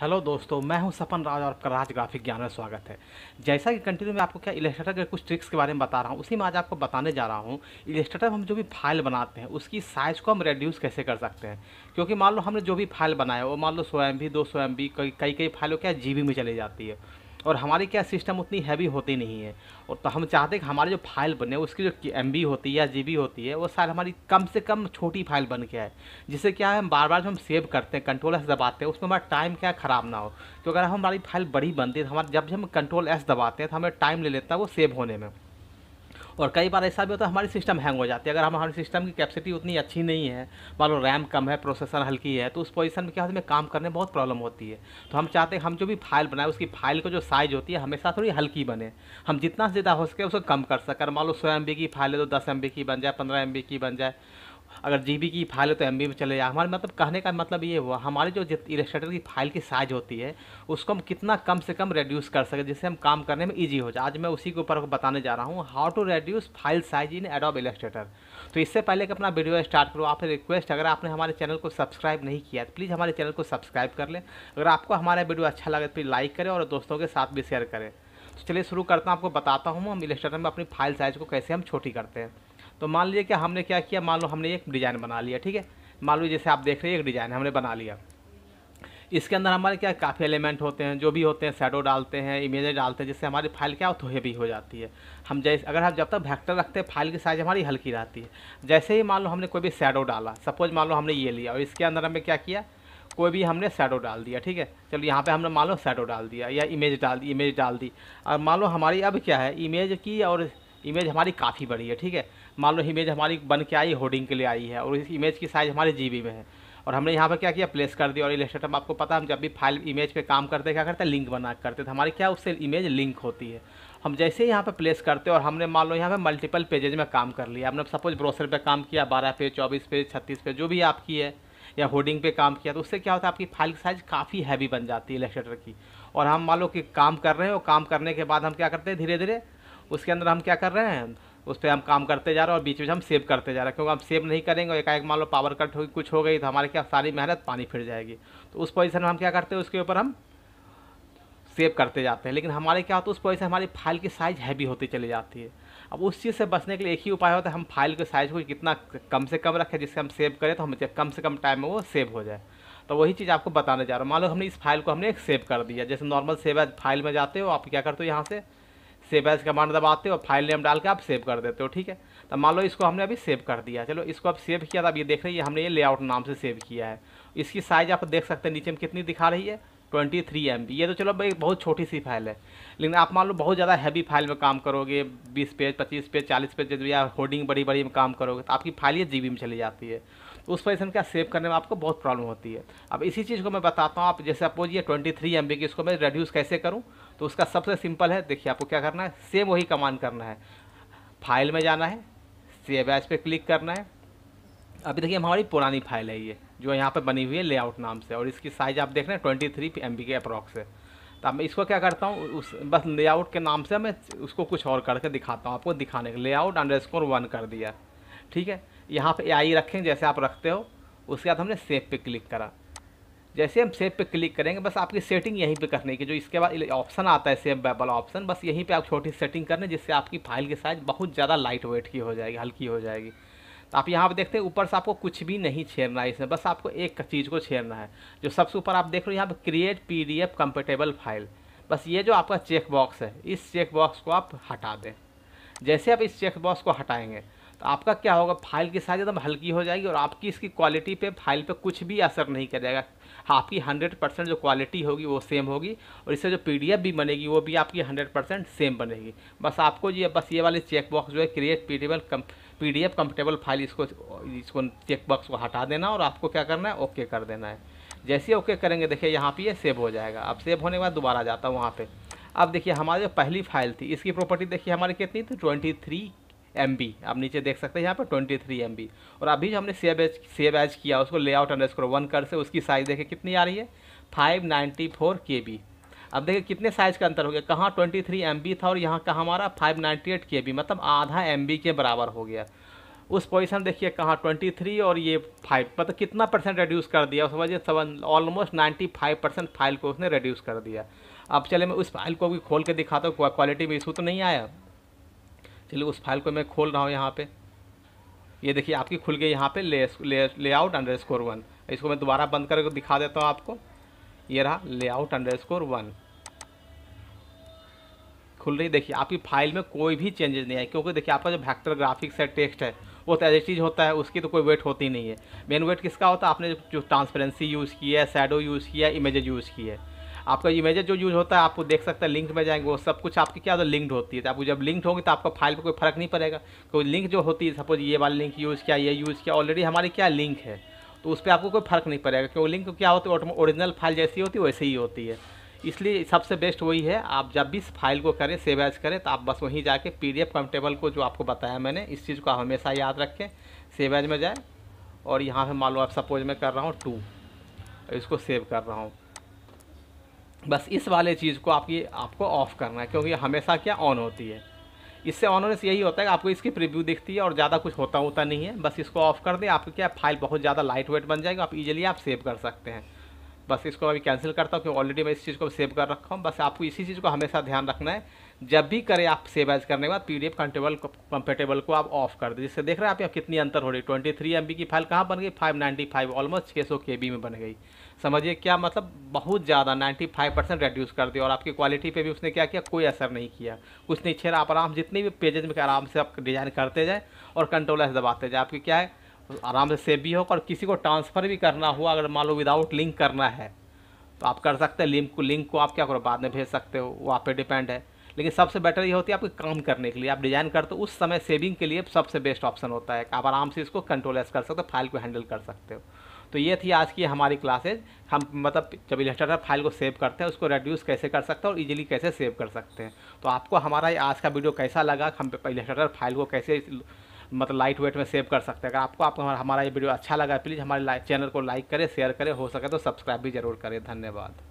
hello दोस्तों मैं हूं सपन राज और आपका राज ग्राफिक ज्ञान में स्वागत है जैसा कि कंटिन्यू मैं आपको क्या इलेस्ट्रेटर के कुछ ट्रिक्स के बारे में बता रहा हूं उसी में आज आपको बताने जा रहा हूं इलेस्ट्रेटर हम जो भी फाइल बनाते हैं उसकी साइज़ को हम रेड्यूस कैसे कर सकते हैं क्योंकि मान लो हमने जो भी फाइल बनाया वो मान लो सौ एम बी दो सौ एम बी कई कई कई फाइलों क्या जी बी में चली जाती है और हमारी क्या सिस्टम उतनी हैवी होती नहीं है और तो हम चाहते हैं कि हमारी जो फाइल बने उसकी जो एम होती है या जी होती है वो सारी हमारी कम से कम छोटी फाइल बन के आए जिससे क्या है हम बार बार जो हम सेव करते हैं कंट्रोल एस दबाते हैं उसमें हमारा टाइम क्या ख़राब ना हो तो अगर हमारी फाइल बड़ी बनती है तो हमारे जब भी हम कंट्रोल एस दबाते हैं तो हमें टाइम ले लेता है वो सेव होने में और कई बार ऐसा भी होता है हमारी सिस्टम हैंग हो जाती है अगर हम हमारी सिस्टम की कैपेसिटी उतनी अच्छी नहीं है मान लो रैम कम है प्रोसेसर हल्की है तो उस पोजीशन में क्या होता है काम करने में बहुत प्रॉब्लम होती है तो हम चाहते हैं हम जो भी फाइल बनाए उसकी फाइल को जो साइज़ होती है हमेशा थोड़ी हल्की बने हम जितना ज़्यादा हो सके उसको कम कर सकें मान लो सौ एम की फाइल है तो दस एम की बन जाए पंद्रह एम की बन जाए अगर जी की फाइल हो तो एम में चले जाए हमारे मतलब कहने का मतलब ये हुआ हमारे जो इलेस्ट्रेटर की फाइल की साइज होती है उसको हम कितना कम से कम रेड्यूस कर सकें जिससे हम काम करने में ईजी हो जाए आज मैं उसी के ऊपर बताने जा रहा हूँ how to reduce file size in Adobe Illustrator तो इससे पहले कि अपना वीडियो स्टार्ट करो आप रिक्वेस्ट अगर आपने हमारे चैनल को सब्सक्राइब नहीं किया तो प्लीज़ हमारे चैनल को सब्सक्राइब कर लें अगर आपको हमारा वीडियो अच्छा लगे तो प्लीज़ लाइक करें और दोस्तों के साथ भी शेयर करें तो चलिए शुरू करता हूँ आपको बताता हूँ हम इलेस्ट्रेटर में अपनी फाइल साइज़ को कैसे हम छोटी करते हैं तो मान लीजिए कि हमने क्या किया मान लो हमने एक डिज़ाइन बना लिया ठीक है मान लो जैसे आप देख रहे हैं एक डिज़ाइन हमने बना लिया इसके अंदर हमारे क्या काफ़ी एलिमेंट होते हैं जो भी होते हैं शेडो डालते हैं इमेज डालते हैं जिससे हमारी फाइल क्या होती तो भी हो जाती है हम जैसे अगर हम जब तक वैक्टर रखते हैं फाइल की साइज़ हमारी हल्की रहती है जैसे ही मान लो हमने कोई भी शेडो डाला सपोज मान लो हमने ये लिया और इसके अंदर हमने क्या किया कोई भी हमने शेडो डाल दिया ठीक है चलो यहाँ पर हमने मान लो शेडो डाल दिया या इमेज डाल दी इमेज डाल दी और मान लो हमारी अब क्या है इमेज की और इमेज हमारी काफ़ी बड़ी है ठीक है मान लो इमेज हमारी बन के आई होर्डिंग के लिए आई है और इस इमेज की साइज़ हमारे जी में है और हमने यहाँ पर क्या किया प्लेस कर दिया और इलेस्ट्रेटर में आपको पता हम जब भी फाइल इमेज पे काम करते क्या करते हैं लिंक बना करते तो हमारी क्या उससे इमेज लिंक होती है हम जैसे ही यहाँ पर प्लेस करते और हमने मान लो यहाँ पर मल्टीपल पेजेज में काम कर लिया हमने सपोज ब्रोसर पर काम किया बारह पेज चौबीस पेज छत्तीस पेज जो भी आपकी है या होर्डिंग पे काम किया तो उससे क्या होता है आपकी फाइल की साइज़ काफ़ी हैवी बन जाती है इलेक्ट्रेटर की और हम मान लो कि काम कर रहे हैं और काम करने के बाद हम क्या करते हैं धीरे धीरे उसके अंदर हम क्या कर रहे हैं उस पर हम काम करते जा रहे हैं और बीच बीच हम सेव करते जा रहे हैं क्योंकि हम सेव नहीं करेंगे एकाएक मान लो पावर कट हो कुछ हो गई तो हमारे क्या सारी मेहनत पानी फिर जाएगी तो उस पोजिशन में हम क्या करते हैं उसके ऊपर हम सेव करते जाते हैं लेकिन हमारे क्या होता है उस वजह से हमारी फाइल की साइज़ हैवी होती चली जाती है अब उस चीज़ से बचने के लिए एक ही उपाय होता है हम फाइल के साइज़ को कितना कम से कम रखें जिससे हम सेव करें तो हम कम से कम टाइम में वो सेव हो जाए तो वही चीज़ आपको बताने जा रहा हूँ मान लो हमने इस फाइल को हमने एक सेव कर दिया जैसे नॉर्मल सेव फाइल में जाते हो आप क्या करते हो यहाँ से सेव एज कमांड दबाते हो फाइल नेम डाल के आप सेव कर देते हो ठीक है तो मान लो इसको हमने अभी सेव कर दिया चलो इसको अब सेव किया तो अब ये देख रहे हैं हमने ये लेआउट नाम से सेव किया है इसकी साइज़ आप देख सकते हैं नीचे में कितनी दिखा रही है ट्वेंटी थ्री एम बी ये तो चलो भाई बहुत छोटी सी फाइल है लेकिन आप मान लो बहुत ज़्यादा हैवी फाइल में काम करोगे बीस पेज पच्चीस पेज चालीस पेज या होर्डिंग बड़ी बड़ी में काम करोगे तो आपकी फाइल ये जी में चली जाती है तो उस वजह का क्या सेव करने में आपको बहुत प्रॉब्लम होती है अब इसी चीज़ को मैं बताता हूँ आप जैसे अपोजिए ये ट्वेंटी थ्री एम बी की इसको मैं रेड्यूस कैसे करूँ तो उसका सबसे सिंपल है देखिए आपको क्या करना है सेम वही कमांड करना है फाइल में जाना है सेव एज पे क्लिक करना है अभी देखिए हमारी पुरानी फाइल है ये जो यहाँ पर बनी हुई है लेआउट नाम से और इसकी साइज़ आप देख रहे हैं ट्वेंटी थ्री एम बी के अप्रॉक्स है तो मैं इसको क्या करता हूँ उस बस लेआउट के नाम से मैं उसको कुछ और करके दिखाता हूँ आपको दिखाने के लेआउट अंडर स्कोर वन कर दिया ठीक है यहाँ पर आई रखें जैसे आप रखते हो उसके बाद हमने सेव पे क्लिक करा जैसे हम सेव पे क्लिक करेंगे बस आपकी सेटिंग यहीं पे करने की जो इसके बाद ऑप्शन आता है सेव वाला ऑप्शन बस यहीं पे आप छोटी सेटिंग करने जिससे आपकी फाइल की साइज़ बहुत ज़्यादा लाइट वेट की हो जाएगी हल्की हो जाएगी तो आप यहाँ पर देखते हैं ऊपर से आपको कुछ भी नहीं छेड़ना है इसमें बस आपको एक चीज़ को छेड़ना है जो सबसे ऊपर आप देख रहे हो यहाँ पर create P D F comfortable file बस ये जो आपका चेक बॉक्स है इस चेक बॉक्स को आप हटा दें जैसे आप इस चेक बॉक्स को हटाएँगे तो आपका क्या होगा फाइल की साइज एकदम हल्की हो जाएगी और आपकी इसकी क्वालिटी पे फाइल पे कुछ भी असर नहीं करेगा आपकी हंड्रेड परसेंट जो क्वालिटी होगी वो सेम होगी और इससे जो पीडीएफ भी बनेगी वो भी आपकी हंड्रेड परसेंट सेम बनेगी बस आपको ये बस ये वाले चेकबॉक्स जो है क्रिएट पी कम पी डी फाइल इसको इसको चेकबॉक्स को हटा देना और आपको क्या करना है ओके कर देना है जैसे ओके करेंगे देखिए यहाँ पर ये सेव हो जाएगा अब सेव होने के बाद दोबारा जाता हूँ वहाँ पर अब देखिए हमारी जो पहली फाइल थी इसकी प्रॉपर्टी देखिए हमारी कितनी थी ट्वेंटी थ्री एम आप नीचे देख सकते हैं यहाँ पर ट्वेंटी थ्री एम और अभी जो हमने सेव एज सेव एज किया उसको लेआउट अंडर स्कोर वन कर से उसकी साइज़ देखिए कितनी आ रही है five ninety four K B अब देखिए कितने साइज़ का अंतर हो गया कहाँ ट्वेंटी थ्री एम बी था और यहाँ का हमारा five ninety eight K B मतलब आधा एम बी के बराबर हो गया उस पोजिशन देखिए कहाँ ट्वेंटी थ्री और ये फाइव मतलब कितना परसेंट रेड्यूस कर दिया उस समझिए almost ninety five percent file को उसने रेड्यूस कर दिया अब चले मैं उस फाइल को भी खोल के दिखाता हूँ क्वालिटी में इशू तो नहीं आया चलिए उस फाइल को मैं खोल रहा हूँ यहाँ पे ये देखिए आपकी खुल गई यहाँ पे ले लेआउट अंडर स्कोर वन इसको मैं दोबारा बंद करके दिखा देता हूँ आपको ये रहा लेआउट अंडर स्कोर वन खुल रही देखिए आपकी फाइल में कोई भी चेंजेस नहीं है क्योंकि देखिए आपका जो भैक्टर ग्राफिक्स है टेक्स्ट है वो तो एज चीज़ होता है उसकी तो कोई वेट होती नहीं है मेन वेट किसका होता है आपने जो ट्रांसपेरेंसी यूज़ की है सैडो यूज़ किया है इमेजेज यूज़ की है आपका इमेजेस जो यूज होता है आपको देख सकता है लिंक में जाएंगे वो सब कुछ आपकी क्या होता है लिंक्ड होती है तो आपको जब लिंक्ड होंगे तो आपका फाइल पर कोई फर्क नहीं पड़ेगा कोई लिंक जो होती है सपोज ये वाला लिंक यूज़ किया ये यूज़ किया ऑलरेडी हमारी क्या लिंक है तो उस पर आपको कोई फर्क नहीं पड़ेगा क्योंकि लिंक क्या होती है ओरिजिनल फाइल जैसी होती है वैसे ही होती है इसलिए सबसे बेस्ट वही है आप जब भी इस फाइल को करें सेव एज करें तो आप बस वहीं जाके पी डी कंफर्टेबल को जो आपको बताया मैंने इस चीज़ को हमेशा याद रखें सेव एज में जाए और यहाँ पे मान लो आप सपोज मैं कर रहा हूँ टू इसको सेव कर रहा हूँ बस इस वाले चीज़ को आपकी आपको ऑफ़ करना है क्योंकि हमेशा क्या ऑन होती है इससे ऑन होने से यही होता है कि आपको इसकी प्रिव्यू दिखती है और ज़्यादा कुछ होता होता नहीं है बस इसको ऑफ़ कर दें आपकी क्या फाइल बहुत ज़्यादा लाइट वेट बन जाएगी आप इजीली आप सेव कर सकते हैं बस इसको अभी कैंसिल करता हूँ क्योंकि ऑलरेडी मैं इस चीज़ को सेव कर रखा हूँ बस आपको इसी चीज़ को हमेशा ध्यान रखना है जब भी करें आप सेव एज करने के बाद पी डी कंफर्टेबल को आप ऑफ कर दें जिससे देख रहे हैं आप कितनी अंतर हो रही है ट्वेंटी थ्री एम बी की फाइल कहाँ बन गई फाइव नाइन्टी फाइव ऑलमोस्ट छः सौ के बी में बन गई समझिए क्या मतलब बहुत ज़्यादा नाइन्टी फाइव परसेंट रेड्यूस कर दिया और आपकी क्वालिटी पे भी उसने क्या किया कोई असर नहीं किया कुछ नहीं छेड़ा आप आराम जितने भी पेजेज में आराम से आप डिज़ाइन करते जाए और कंट्रोल एस दबाते जाए आपकी क्या है आराम से सेव भी हो और किसी को ट्रांसफ़र भी करना हुआ अगर मान लो विदाउट लिंक करना है तो आप कर सकते हैं लिंक को लिंक को आप क्या करो बाद में भेज सकते हो वो आप पर डिपेंड है लेकिन सबसे बेटर ये होती है आपके काम करने के लिए आप डिज़ाइन करते हो उस समय सेविंग के लिए सबसे बेस्ट ऑप्शन होता है आप आराम से इसको कंट्रोल एस कर सकते हो फाइल को हैंडल कर सकते हो तो ये थी आज की हमारी क्लासेज हम मतलब जब इलेक्ट्रेटर फाइल को सेव करते हैं उसको रेड्यूस कैसे कर सकते हैं और इजीली कैसे सेव कर सकते हैं तो आपको हमारा आज का वीडियो कैसा लगा हम इलेक्ट्रेटर फाइल को कैसे मतलब लाइट वेट में सेव कर सकते हैं अगर आपको आपको हमारा ये वीडियो अच्छा लगा प्लीज़ हमारे चैनल को लाइक करें शेयर करें हो सके तो सब्सक्राइब भी जरूर करें धन्यवाद